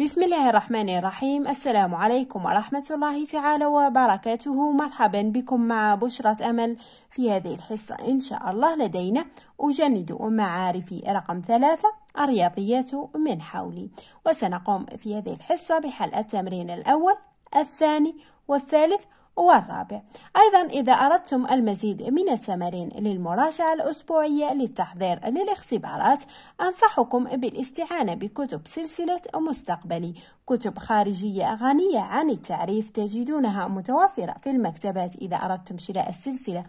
بسم الله الرحمن الرحيم السلام عليكم ورحمة الله تعالى وبركاته مرحبا بكم مع بشرة أمل في هذه الحصة إن شاء الله لدينا أجند معارفي رقم ثلاثة الرياضيات من حولي وسنقوم في هذه الحصة بحل التمرين الأول الثاني والثالث والرابع أيضا إذا أردتم المزيد من التمارين للمراجعة الأسبوعية للتحضير للاختبارات أنصحكم بالاستعانة بكتب سلسلة مستقبلي كتب خارجية غنية عن التعريف تجدونها متوفرة في المكتبات إذا أردتم شراء السلسلة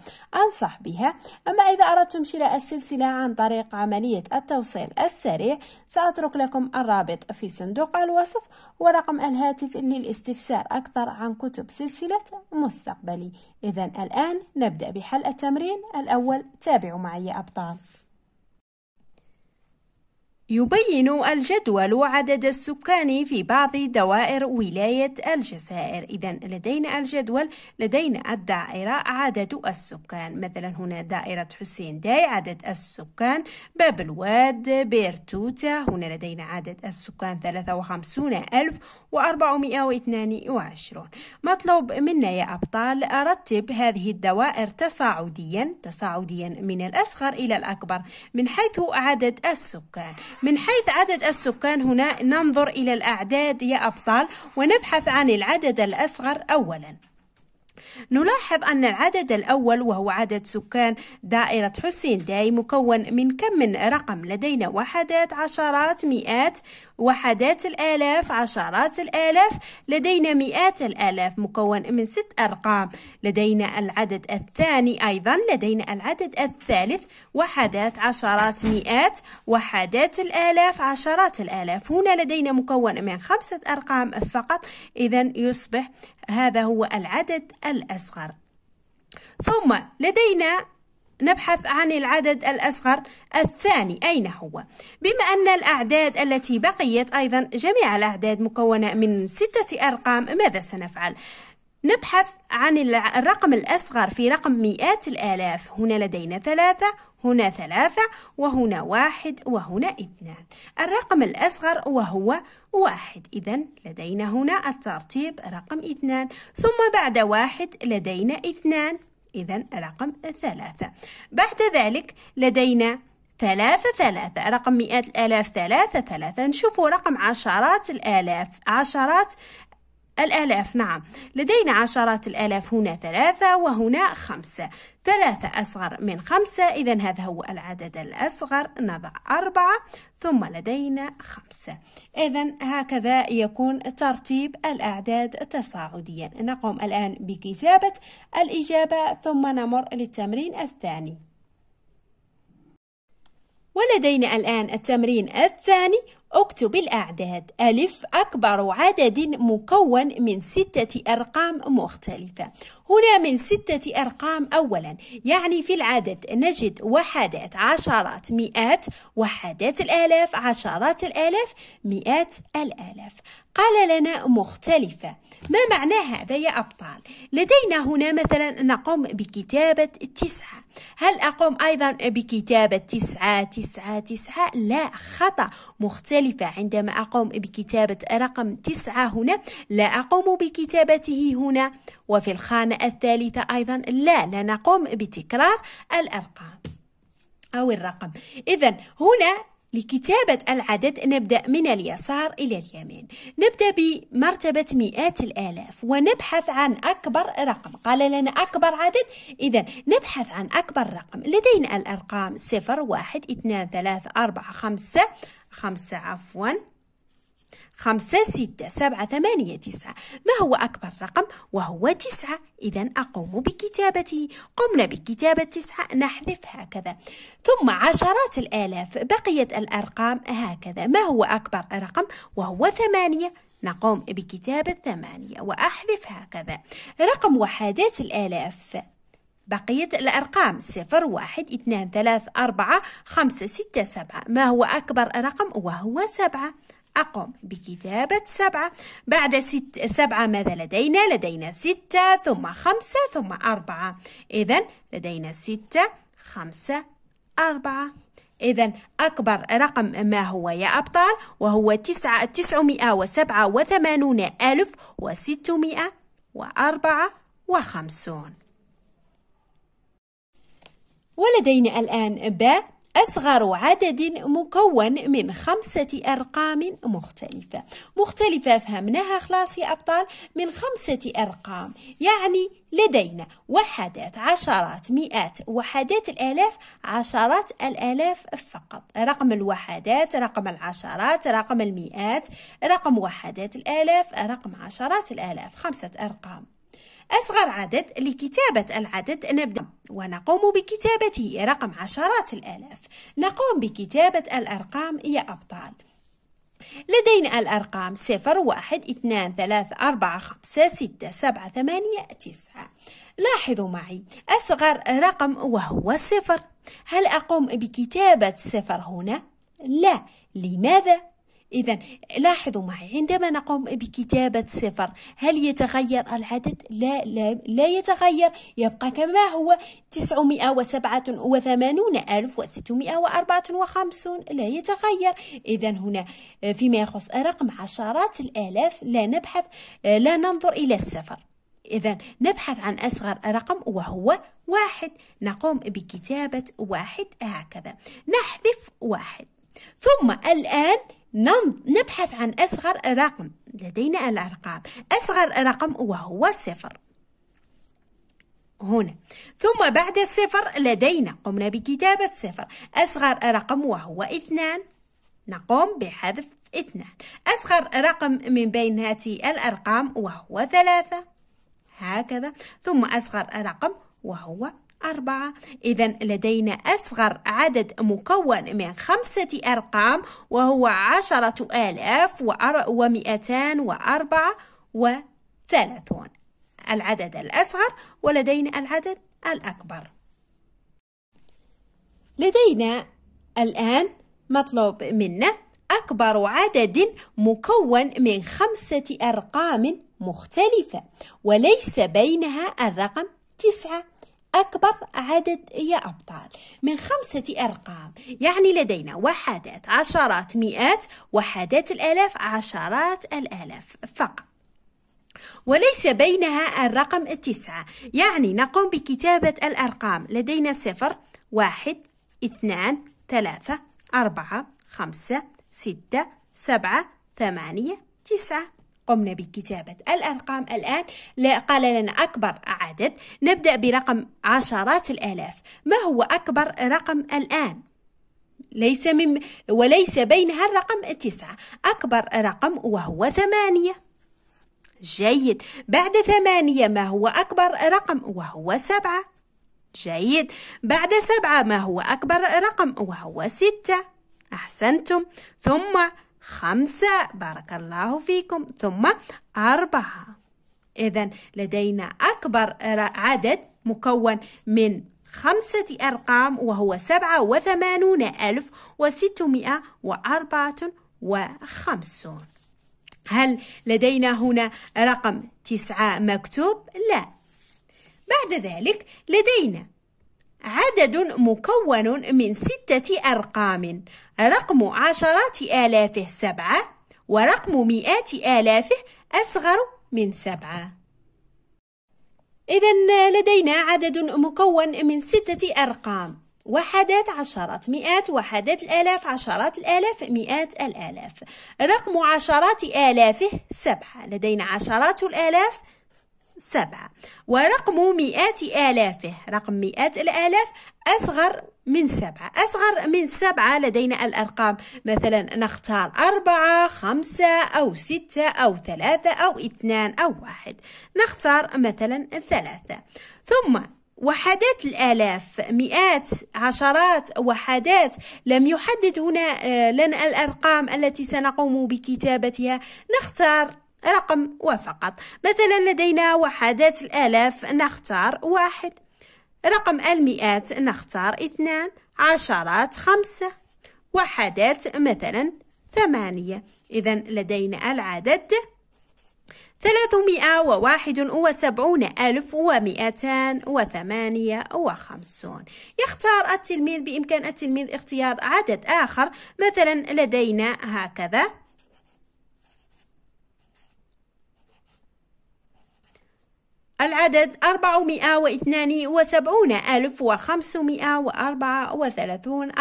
أنصح بها أما إذا أردتم شراء السلسلة عن طريق عملية التوصيل السريع سأترك لكم الرابط في صندوق الوصف ورقم الهاتف للاستفسار أكثر عن كتب سلسلة مستقبلي إذا الآن نبدأ بحل التمرين الأول تابعوا معي يا أبطال يبين الجدول عدد السكان في بعض دوائر ولاية الجزائر إذا لدينا الجدول لدينا الدائرة عدد السكان مثلا هنا دائرة حسين داي عدد السكان باب الواد بيرتوتا هنا لدينا عدد السكان 53422 مطلوب منا يا أبطال أرتب هذه الدوائر تصاعديا تصاعديا من الأصغر إلى الأكبر من حيث عدد السكان من حيث عدد السكان هنا ننظر إلى الأعداد يا أبطال ونبحث عن العدد الأصغر أولاً نلاحظ أن العدد الأول وهو عدد سكان دائرة حسين داي مكون من كم من رقم لدينا وحدات عشرات مئات وحدات الآلاف عشرات الآلاف لدينا مئات الآلاف مكون من ست أرقام لدينا العدد الثاني أيضا لدينا العدد الثالث وحدات عشرات مئات وحدات الآلاف عشرات الآلاف هنا لدينا مكون من خمسة أرقام فقط إذا يصبح هذا هو العدد الأصغر ثم لدينا نبحث عن العدد الأصغر الثاني أين هو؟ بما أن الأعداد التي بقيت أيضا جميع الأعداد مكونة من ستة أرقام ماذا سنفعل؟ نبحث عن الرقم الأصغر في رقم مئات الآلاف هنا لدينا ثلاثة هنا ثلاثة وهنا واحد وهنا اثنان الرقم الأصغر وهو واحد إذا لدينا هنا الترتيب رقم اثنان ثم بعد واحد لدينا اثنان إذا رقم ثلاثة بعد ذلك لدينا ثلاثة ثلاثة رقم مئات الآلاف ثلاثة ثلاثة نشوفوا رقم عشرات الآلاف عشرات الآلاف نعم لدينا عشرات الآلاف هنا ثلاثة وهنا خمسة ثلاثة أصغر من خمسة إذا هذا هو العدد الأصغر نضع أربعة ثم لدينا خمسة إذا هكذا يكون ترتيب الأعداد تصاعديا نقوم الآن بكتابة الإجابة ثم نمر للتمرين الثاني ولدينا الآن التمرين الثاني اكتب الأعداد ألف أكبر عدد مكون من ستة أرقام مختلفة هنا من ستة أرقام أولا يعني في العدد نجد وحدات عشرات مئات وحدات الآلاف عشرات الآلاف مئات الآلاف قال لنا مختلفة ما معنى هذا يا أبطال؟ لدينا هنا مثلا نقوم بكتابة تسعة هل أقوم أيضا بكتابة تسعة تسعة تسعة؟ لا خطأ مختلفة عندما أقوم بكتابة رقم تسعة هنا لا أقوم بكتابته هنا وفي الخانة الثالثة أيضا لا لا نقوم بتكرار الأرقام أو الرقم إذا هنا لكتابة العدد نبدأ من اليسار إلى اليمين نبدأ بمرتبة مئات الآلاف ونبحث عن أكبر رقم قال لنا أكبر عدد إذا نبحث عن أكبر رقم لدينا الأرقام 0 1 2 3 4 5 5 عفواً خمسة ستة سبعة ثمانية تسعة ما هو أكبر رقم وهو تسعة إذا أقوم بكتابته قمنا بكتابة تسعة نحذف هكذا ثم عشرات الآلاف بقيت الأرقام هكذا ما هو أكبر رقم وهو ثمانية نقوم بكتابة ثمانية وأحذف هكذا رقم وحدات الآلاف بقيت الأرقام صفر واحد اثنان ثلاث أربعة خمسة ستة سبعة ما هو أكبر رقم وهو سبعة أقوم بكتابة سبعة بعد ست سبعة ماذا لدينا؟ لدينا ستة ثم خمسة ثم أربعة إذا لدينا ستة خمسة أربعة إذا أكبر رقم ما هو يا أبطال؟ وهو تسعة تسعمائة وسبعة وثمانون ألف وستمائة وأربعة وخمسون ولدينا الآن باء أصغر عدد مكون من خمسة أرقام مختلفة مختلفة فهمناها خلاص يا أبطال من خمسة أرقام يعني لدينا وحدات عشرات مئات وحدات الآلاف عشرات الآلاف فقط رقم الوحدات رقم العشرات رقم المئات رقم وحدات الآلاف رقم عشرات الآلاف خمسة أرقام أصغر عدد لكتابة العدد نبدأ ونقوم بكتابته رقم عشرات الآلاف نقوم بكتابة الأرقام يا أبطال لدينا الأرقام 0 1 2 3 4 5 6 7 8 9 لاحظوا معي أصغر رقم وهو صفر هل أقوم بكتابة صفر هنا؟ لا لماذا؟ إذا لاحظوا معي عندما نقوم بكتابة صفر هل يتغير العدد؟ لا لا, لا يتغير يبقى كما هو وثمانون ألف وخمسون لا يتغير إذا هنا آه، فيما يخص رقم عشرات الآلاف لا نبحث آه، لا ننظر إلى الصفر إذا نبحث عن أصغر رقم وهو واحد نقوم بكتابة واحد هكذا نحذف واحد ثم الآن نبحث عن أصغر رقم لدينا الأرقام أصغر رقم وهو صفر هنا ثم بعد الصفر لدينا قمنا بكتابة صفر أصغر رقم وهو اثنان نقوم بحذف اثنان أصغر رقم من بين هذه الأرقام وهو ثلاثة هكذا ثم أصغر رقم وهو أربعة إذا لدينا أصغر عدد مكون من خمسة أرقام وهو عشرة آلاف ومئتان وأربعة وثلاثون العدد الأصغر ولدينا العدد الأكبر لدينا الآن مطلوب منا أكبر عدد مكون من خمسة أرقام مختلفة وليس بينها الرقم تسعة أكبر عدد يا أبطال من خمسة أرقام يعني لدينا وحدات عشرات مئات وحدات الآلاف عشرات الآلاف فقط وليس بينها الرقم التسعة يعني نقوم بكتابة الأرقام لدينا صفر واحد اثنان ثلاثة أربعة خمسة ستة سبعة ثمانية تسعة قمنا بكتابة الأرقام الآن قال لنا أكبر عدد نبدأ برقم عشرات الآلاف ما هو أكبر رقم الآن؟ ليس من وليس بينها الرقم تسعة أكبر رقم وهو ثمانية جيد بعد ثمانية ما هو أكبر رقم وهو سبعة جيد بعد سبعة ما هو أكبر رقم وهو ستة أحسنتم ثم خمسة بارك الله فيكم ثم أربعة إذا لدينا أكبر عدد مكون من خمسة أرقام وهو سبعة وثمانون ألف وستمائة وأربعة وخمسون هل لدينا هنا رقم تسعة مكتوب؟ لا بعد ذلك لدينا عدد مكون من ستة أرقام رقم عشرات آلافه سبعة ورقم مئات آلافه أصغر من سبعة إذا لدينا عدد مكون من ستة أرقام وحدات عشرات مئات وحدات الآلاف عشرات الآلاف مئات الآلاف رقم عشرات آلافه سبعة لدينا عشرات الآلاف سبعة ورقم مئات آلافه رقم مئات الآلاف أصغر من سبعة أصغر من سبعة لدينا الأرقام مثلا نختار أربعة خمسة أو ستة أو ثلاثة أو اثنان أو واحد نختار مثلا ثلاثة ثم وحدات الآلاف مئات عشرات وحدات لم يحدد هنا آه، لنا الأرقام التي سنقوم بكتابتها نختار رقم وفقط مثلا لدينا وحدات الآلاف نختار واحد رقم المئات نختار اثنان عشرات خمسة وحدات مثلا ثمانية إذا لدينا العدد ثلاثمائة وواحد وسبعون ألف ومئتان وثمانية وخمسون يختار التلميذ بإمكان التلميذ اختيار عدد آخر مثلا لدينا هكذا العدد 472534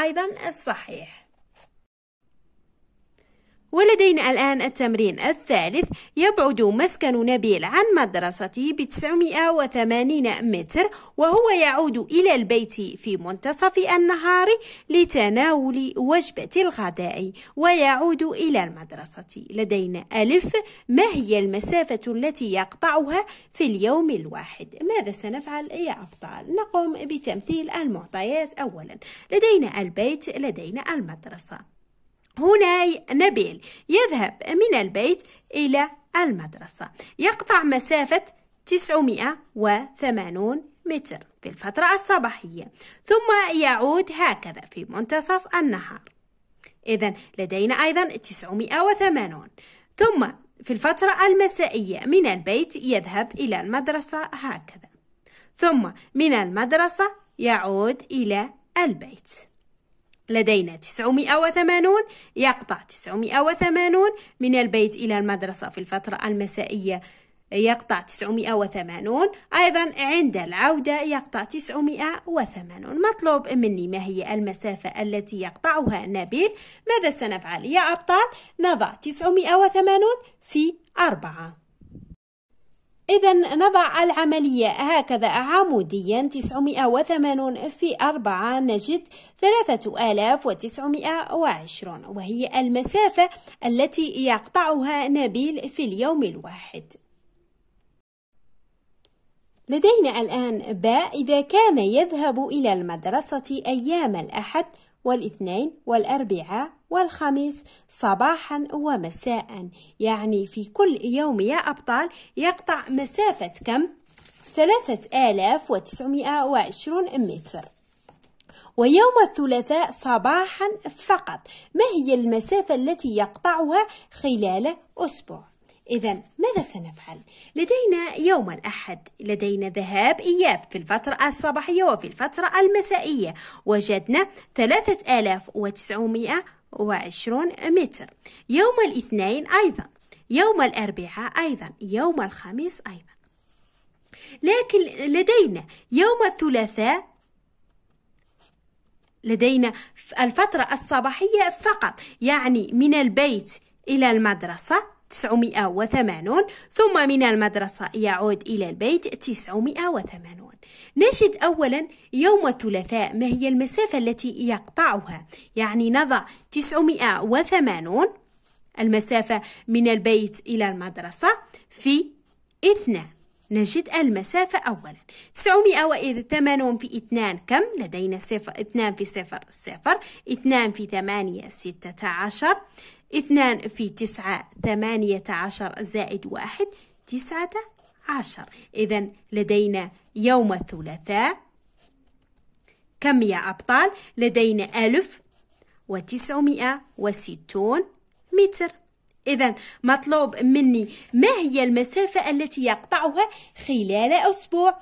أيضا الصحيح ولدينا الآن التمرين الثالث يبعد مسكن نبيل عن مدرسته ب 980 متر وهو يعود إلى البيت في منتصف النهار لتناول وجبة الغداء ويعود إلى المدرسة لدينا ألف ما هي المسافة التي يقطعها في اليوم الواحد ماذا سنفعل يا أبطال نقوم بتمثيل المعطيات أولا لدينا البيت لدينا المدرسة هنا نبيل يذهب من البيت إلى المدرسة يقطع مسافة 980 متر في الفترة الصباحية ثم يعود هكذا في منتصف النهار إذا لدينا أيضا 980 ثم في الفترة المسائية من البيت يذهب إلى المدرسة هكذا ثم من المدرسة يعود إلى البيت لدينا 980 يقطع 980 من البيت إلى المدرسة في الفترة المسائية يقطع 980 أيضا عند العودة يقطع 980 مطلوب مني ما هي المسافة التي يقطعها نبيل ماذا سنفعل يا أبطال نضع 980 في أربعة إذا نضع العملية هكذا عموديا 980 في 4 نجد 3920 وهي المسافة التي يقطعها نبيل في اليوم الواحد لدينا الآن باء إذا كان يذهب إلى المدرسة أيام الأحد والاثنين والأربعاء والخميس صباحا ومساء يعني في كل يوم يا أبطال يقطع مسافة كم؟ 3920 متر ويوم الثلاثاء صباحا فقط ما هي المسافة التي يقطعها خلال أسبوع؟ إذا ماذا سنفعل؟ لدينا يوم الأحد، لدينا ذهاب إياب في الفترة الصباحية وفي الفترة المسائية، وجدنا 3900 وعشرون متر يوم الاثنين أيضا يوم الأربعاء أيضا يوم الخميس أيضا لكن لدينا يوم الثلاثاء لدينا الفترة الصباحية فقط يعني من البيت إلى المدرسة 980 ثم من المدرسة يعود إلى البيت 980 نجد أولا يوم الثلاثاء ما هي المسافة التي يقطعها يعني نضع 980 المسافة من البيت إلى المدرسة في اثنان نجد المسافة أولا 980 في اثنان كم؟ لدينا صفر اثنان في صفر صفر اثنان في ثمانية ستة عشر اثنان في تسعة ثمانية عشر زائد واحد تسعة عشر إذا لدينا يوم الثلاثاء كم يا أبطال؟ لدينا ألف وتسعمائة وستون متر إذا مطلوب مني ما هي المسافة التي يقطعها خلال أسبوع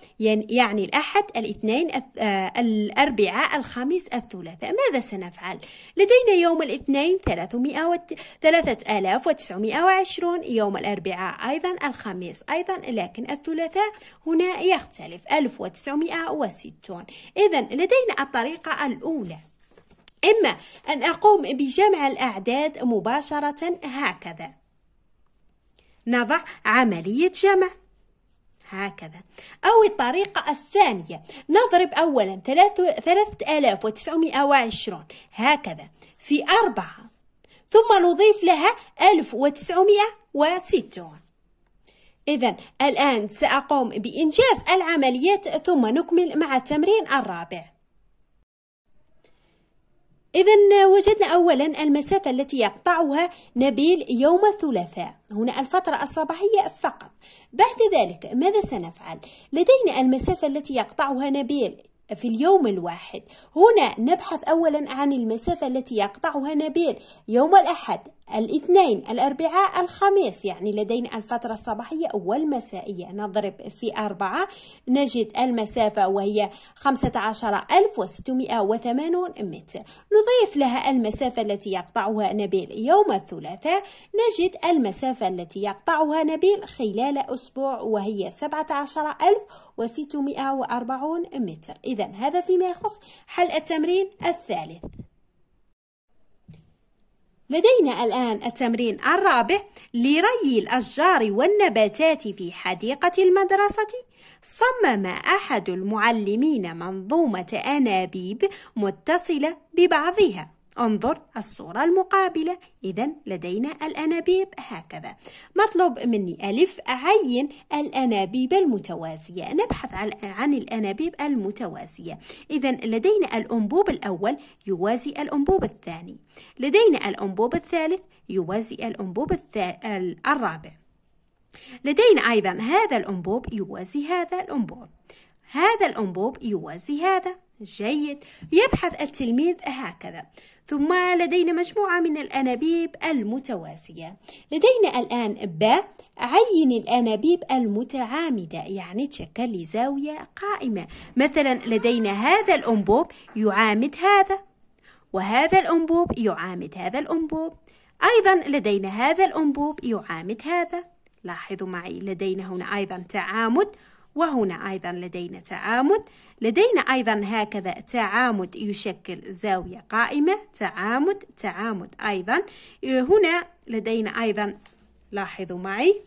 يعني الأحد الاثنين آه، الأربعاء الخميس الثلاثاء ماذا سنفعل؟ لدينا يوم الاثنين 3920 يوم الأربعاء أيضا الخميس أيضا لكن الثلاثاء هنا يختلف 1960 إذا لدينا الطريقة الأولى إما أن أقوم بجمع الأعداد مباشرة هكذا نضع عملية جمع هكذا أو الطريقة الثانية نضرب أولا ثلاثة آلاف وتسعمائة وعشرون هكذا في أربعة ثم نضيف لها ألف وتسعمائة وستون إذا الآن سأقوم بإنجاز العمليات ثم نكمل مع التمرين الرابع إذا وجدنا أولا المسافة التي يقطعها نبيل يوم الثلاثاء هنا الفترة الصباحية فقط بعد ذلك ماذا سنفعل؟ لدينا المسافة التي يقطعها نبيل في اليوم الواحد هنا نبحث أولا عن المسافة التي يقطعها نبيل يوم الأحد الاثنين الأربعاء الخميس يعني لدينا الفترة الصباحية والمسائية نضرب في أربعة نجد المسافة وهي 15680 متر نضيف لها المسافة التي يقطعها نبيل يوم الثلاثاء نجد المسافة التي يقطعها نبيل خلال أسبوع وهي 17640 متر إذا هذا فيما يخص حل التمرين الثالث لدينا الآن التمرين الرابع لري الأشجار والنباتات في حديقة المدرسة صمم أحد المعلمين منظومة أنابيب متصلة ببعضها انظر الصورة المقابلة إذا لدينا الأنابيب هكذا مطلوب مني ألف أعين الأنابيب المتوازية نبحث عن الأنابيب المتوازية إذا لدينا الأنبوب الأول يوازي الأنبوب الثاني لدينا الأنبوب الثالث يوازي الأنبوب الرابع لدينا أيضا هذا الأنبوب يوازي هذا الأنبوب هذا الأنبوب يوازي هذا جيد يبحث التلميذ هكذا ثم لدينا مجموعة من الأنابيب المتوازية لدينا الآن ب عين الأنابيب المتعامدة يعني تشكل لزاوية قائمة مثلا لدينا هذا الأنبوب يعامد هذا وهذا الأنبوب يعامد هذا الأنبوب أيضا لدينا هذا الأنبوب يعامد هذا لاحظوا معي لدينا هنا أيضا تعامد وهنا أيضا لدينا تعامد لدينا أيضا هكذا تعامد يشكل زاوية قائمة تعامد تعامد أيضا هنا لدينا أيضا لاحظوا معي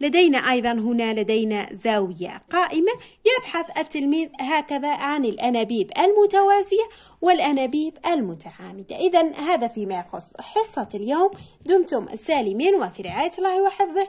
لدينا أيضا هنا لدينا زاوية قائمة يبحث التلميذ هكذا عن الأنابيب المتوازية والأنابيب المتعامدة إذا هذا فيما يخص حصة اليوم دمتم سالمين وفي رعاية الله وحفظه